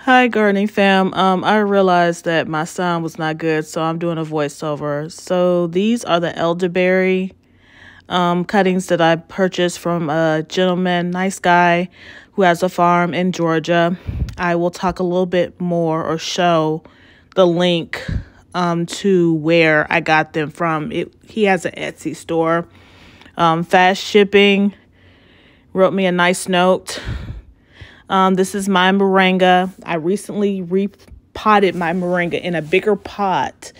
Hi, gardening fam. Um, I realized that my sound was not good, so I'm doing a voiceover. So these are the elderberry um, cuttings that I purchased from a gentleman, nice guy, who has a farm in Georgia. I will talk a little bit more or show the link um, to where I got them from. It, he has an Etsy store. Um, fast shipping. Wrote me a nice note um, this is my moringa. I recently repotted my moringa in a bigger pot.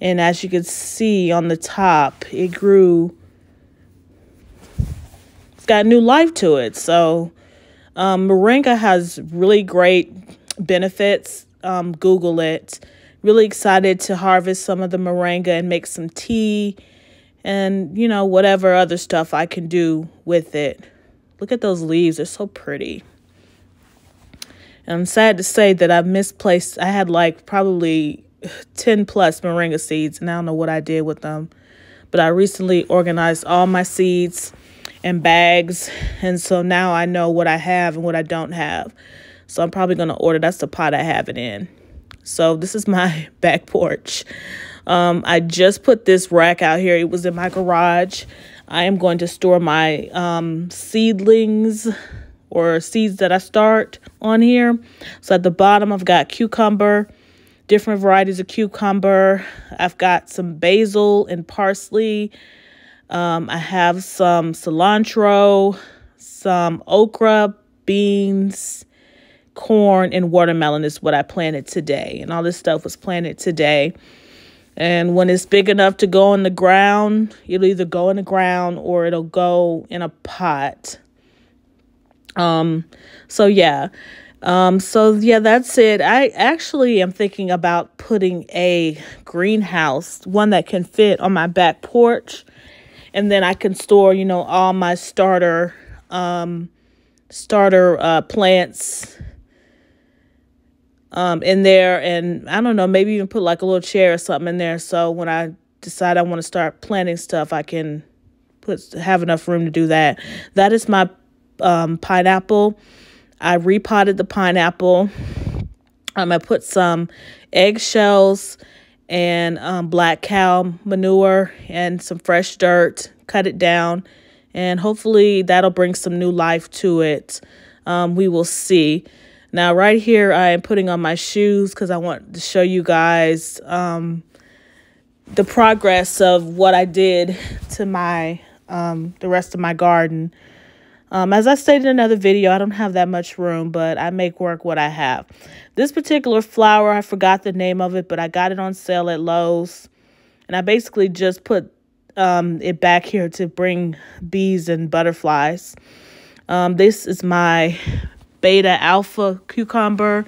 And as you can see on the top, it grew. It's got new life to it. So um, moringa has really great benefits. Um, Google it. Really excited to harvest some of the moringa and make some tea and, you know, whatever other stuff I can do with it. Look at those leaves. They're so pretty. And I'm sad to say that I misplaced, I had like probably 10 plus moringa seeds, and I don't know what I did with them. But I recently organized all my seeds and bags, and so now I know what I have and what I don't have. So I'm probably going to order. That's the pot I have it in. So this is my back porch. Um, I just put this rack out here. It was in my garage. I am going to store my um, seedlings, or seeds that I start on here. So at the bottom, I've got cucumber, different varieties of cucumber. I've got some basil and parsley. Um, I have some cilantro, some okra, beans, corn, and watermelon is what I planted today. And all this stuff was planted today. And when it's big enough to go in the ground, it'll either go in the ground or it'll go in a pot. Um, so yeah. Um, so yeah, that's it. I actually am thinking about putting a greenhouse, one that can fit on my back porch, and then I can store, you know, all my starter, um, starter uh, plants um, in there, and I don't know, maybe even put like a little chair or something in there. So when I decide I want to start planting stuff, I can put have enough room to do that. That is my um, pineapple. I repotted the pineapple. Um, I put some eggshells and um, black cow manure and some fresh dirt, cut it down, and hopefully that'll bring some new life to it. Um, we will see. Now, right here, I am putting on my shoes because I want to show you guys um, the progress of what I did to my um, the rest of my garden. Um, as I stated in another video, I don't have that much room, but I make work what I have. This particular flower, I forgot the name of it, but I got it on sale at Lowe's. And I basically just put um, it back here to bring bees and butterflies. Um, this is my beta alpha cucumber.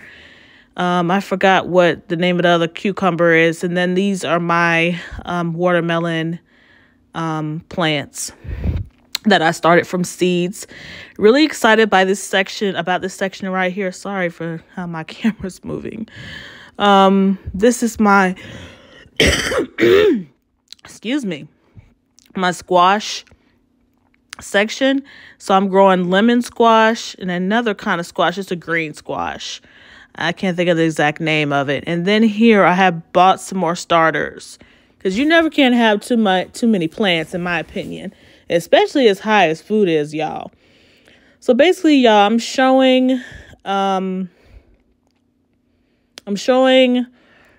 Um, I forgot what the name of the other cucumber is. And then these are my um, watermelon um, plants that I started from seeds. Really excited by this section, about this section right here. Sorry for how my camera's moving. Um, this is my, excuse me, my squash section. So I'm growing lemon squash and another kind of squash. It's a green squash. I can't think of the exact name of it. And then here I have bought some more starters because you never can have too much, too many plants, in my opinion especially as high as food is, y'all. So basically, y'all, I'm showing um I'm showing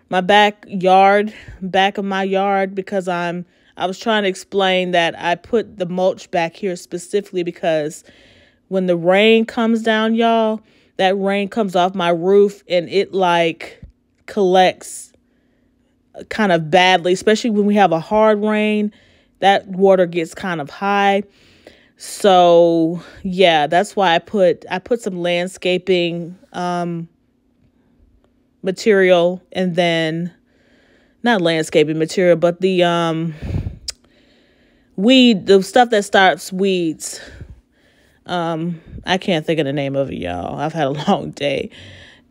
my backyard, back of my yard because I'm I was trying to explain that I put the mulch back here specifically because when the rain comes down, y'all, that rain comes off my roof and it like collects kind of badly, especially when we have a hard rain that water gets kind of high. So yeah, that's why I put I put some landscaping um material and then not landscaping material, but the um weed the stuff that starts weeds. Um I can't think of the name of it, y'all. I've had a long day.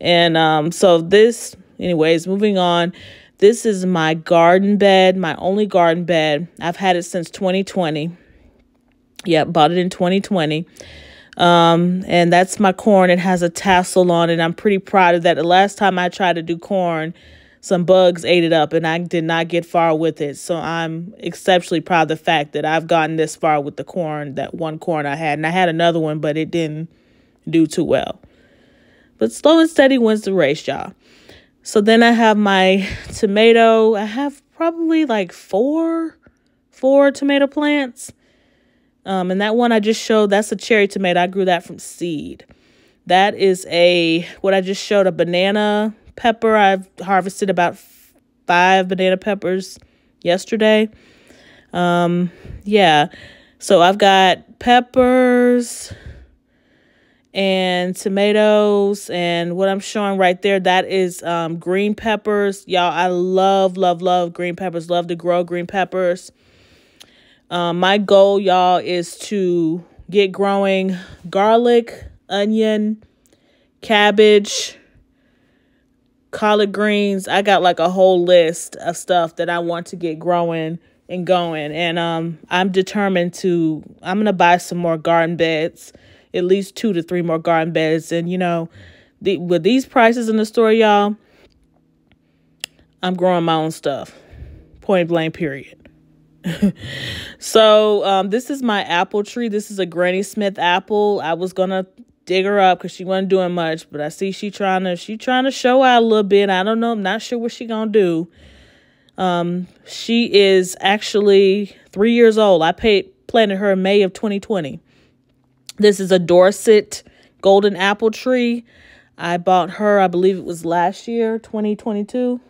And um so this anyways, moving on. This is my garden bed, my only garden bed. I've had it since 2020. Yeah, bought it in 2020. Um, and that's my corn. It has a tassel on it. I'm pretty proud of that. The last time I tried to do corn, some bugs ate it up and I did not get far with it. So I'm exceptionally proud of the fact that I've gotten this far with the corn, that one corn I had. And I had another one, but it didn't do too well. But slow and steady wins the race, y'all. So then I have my tomato. I have probably like four, four tomato plants. Um, and that one I just showed, that's a cherry tomato. I grew that from seed. That is a, what I just showed, a banana pepper. I've harvested about five banana peppers yesterday. Um, yeah. So I've got peppers, and tomatoes and what I'm showing right there, that is um, green peppers. Y'all, I love, love, love green peppers. Love to grow green peppers. Um, my goal, y'all, is to get growing garlic, onion, cabbage, collard greens. I got like a whole list of stuff that I want to get growing and going. And um, I'm determined to, I'm going to buy some more garden beds at least two to three more garden beds. And, you know, the, with these prices in the store, y'all, I'm growing my own stuff. Point blank, period. so um, this is my apple tree. This is a Granny Smith apple. I was gonna dig her up because she wasn't doing much, but I see she trying to she trying to show out a little bit. I don't know. I'm not sure what she gonna do. Um, she is actually three years old. I paid planted her in May of 2020. This is a Dorset golden apple tree. I bought her, I believe it was last year, 2022.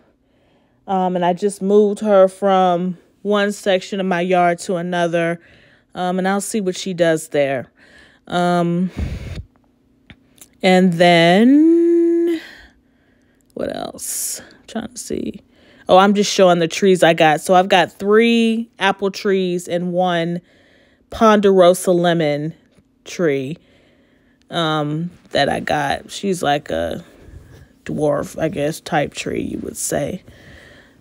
Um, and I just moved her from one section of my yard to another. Um, and I'll see what she does there. Um, and then, what else? I'm trying to see. Oh, I'm just showing the trees I got. So I've got three apple trees and one ponderosa lemon tree um, that I got. She's like a dwarf, I guess, type tree, you would say.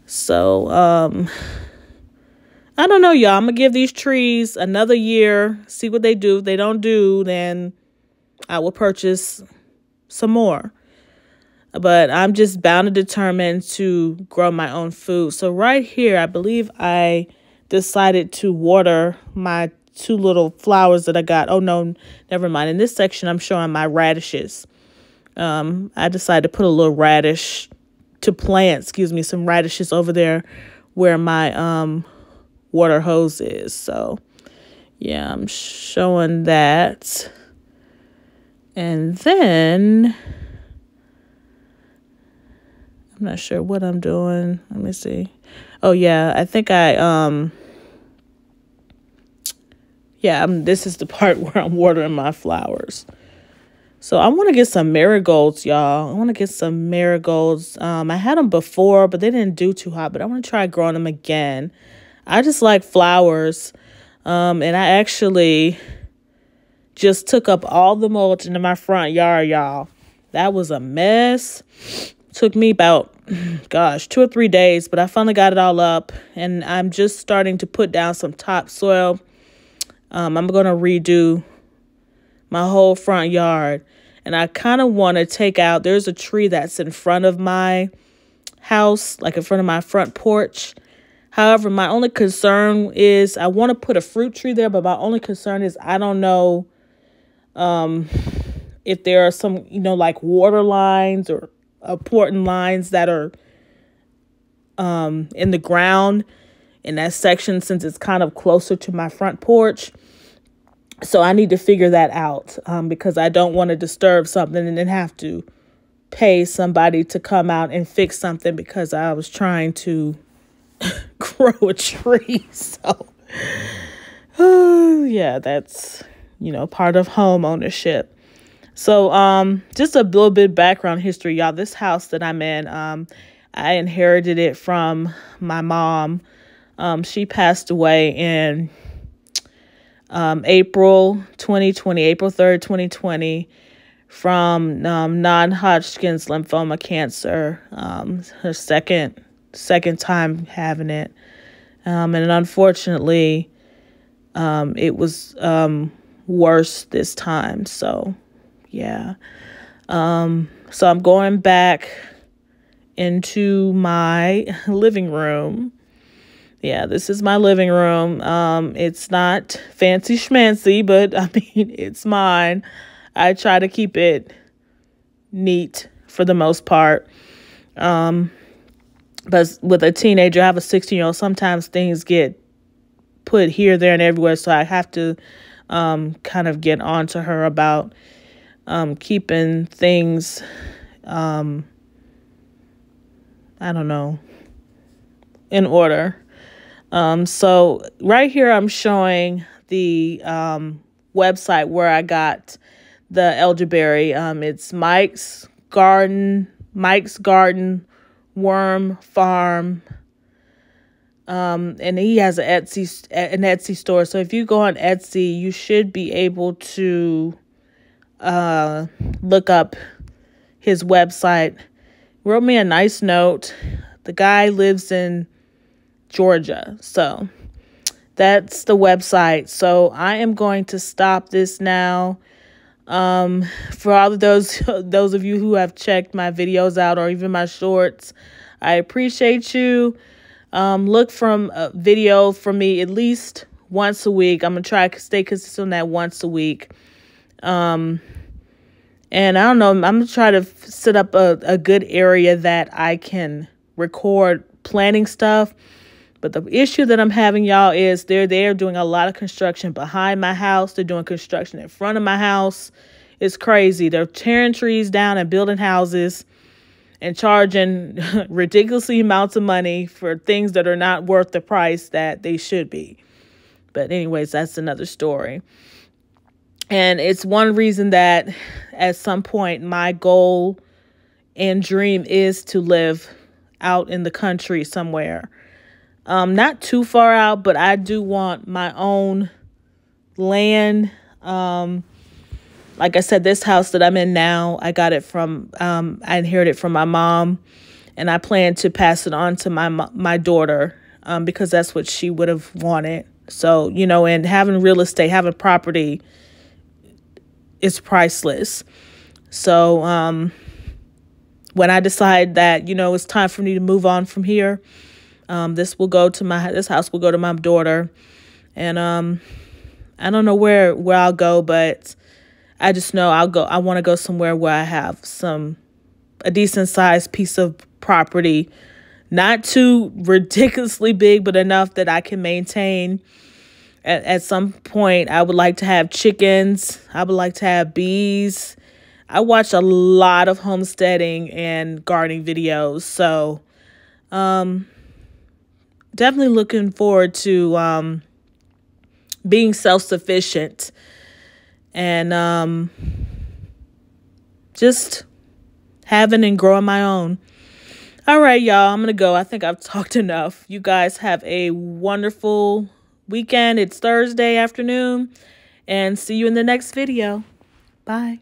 So, um, I don't know, y'all. I'm going to give these trees another year, see what they do. If they don't do, then I will purchase some more. But I'm just bound and determined to grow my own food. So, right here, I believe I decided to water my two little flowers that I got. Oh, no, never mind. In this section, I'm showing my radishes. Um, I decided to put a little radish to plant, excuse me, some radishes over there where my um, water hose is. So, yeah, I'm showing that. And then, I'm not sure what I'm doing. Let me see. Oh, yeah, I think I... um yeah, I'm, this is the part where I'm watering my flowers. So I want to get some marigolds, y'all. I want to get some marigolds. Um, I had them before, but they didn't do too hot, but I want to try growing them again. I just like flowers. Um, and I actually just took up all the mulch into my front yard, y'all. That was a mess. Took me about, gosh, two or three days, but I finally got it all up. And I'm just starting to put down some topsoil um, I'm going to redo my whole front yard. And I kind of want to take out, there's a tree that's in front of my house, like in front of my front porch. However, my only concern is I want to put a fruit tree there, but my only concern is I don't know um, if there are some, you know, like water lines or important lines that are um, in the ground in that section since it's kind of closer to my front porch. So I need to figure that out um, because I don't want to disturb something and then have to pay somebody to come out and fix something because I was trying to grow a tree. So, oh, yeah, that's, you know, part of home ownership. So, um, just a little bit background history, y'all. This house that I'm in, um, I inherited it from my mom. Um, she passed away in um, April 2020, April 3rd, 2020, from um, non-Hodgkin's lymphoma cancer. Um, her second second time having it, um, and unfortunately, um, it was um, worse this time. So, yeah. Um, so I'm going back into my living room yeah, this is my living room. Um, it's not fancy schmancy, but I mean, it's mine. I try to keep it neat for the most part. Um, but with a teenager, I have a 16 year old, sometimes things get put here, there, and everywhere. So I have to um, kind of get on to her about um, keeping things, um, I don't know, in order. Um, so right here, I'm showing the um, website where I got the elderberry. Um, it's Mike's Garden, Mike's Garden Worm Farm. Um, and he has an Etsy, an Etsy store. So if you go on Etsy, you should be able to uh, look up his website. Wrote me a nice note. The guy lives in Georgia. So that's the website. So I am going to stop this now. Um, for all of those those of you who have checked my videos out or even my shorts, I appreciate you. Um, look from a video from me at least once a week. I'm gonna try to stay consistent on that once a week. Um, and I don't know. I'm gonna try to set up a, a good area that I can record planning stuff but the issue that I'm having, y'all, is they're there doing a lot of construction behind my house. They're doing construction in front of my house. It's crazy. They're tearing trees down and building houses and charging ridiculously amounts of money for things that are not worth the price that they should be. But, anyways, that's another story. And it's one reason that at some point my goal and dream is to live out in the country somewhere um, not too far out, but I do want my own land. Um, like I said, this house that I'm in now, I got it from, um, I inherited from my mom, and I plan to pass it on to my my daughter um, because that's what she would have wanted. So you know, and having real estate, having property, is priceless. So um, when I decide that you know it's time for me to move on from here, um, this will go to my this house will go to my daughter, and um, I don't know where where I'll go, but I just know I'll go. I want to go somewhere where I have some a decent sized piece of property, not too ridiculously big, but enough that I can maintain. At, at some point, I would like to have chickens. I would like to have bees. I watch a lot of homesteading and gardening videos, so um definitely looking forward to um, being self sufficient and um, just having and growing my own. All right, y'all, I'm going to go. I think I've talked enough. You guys have a wonderful weekend. It's Thursday afternoon, and see you in the next video. Bye.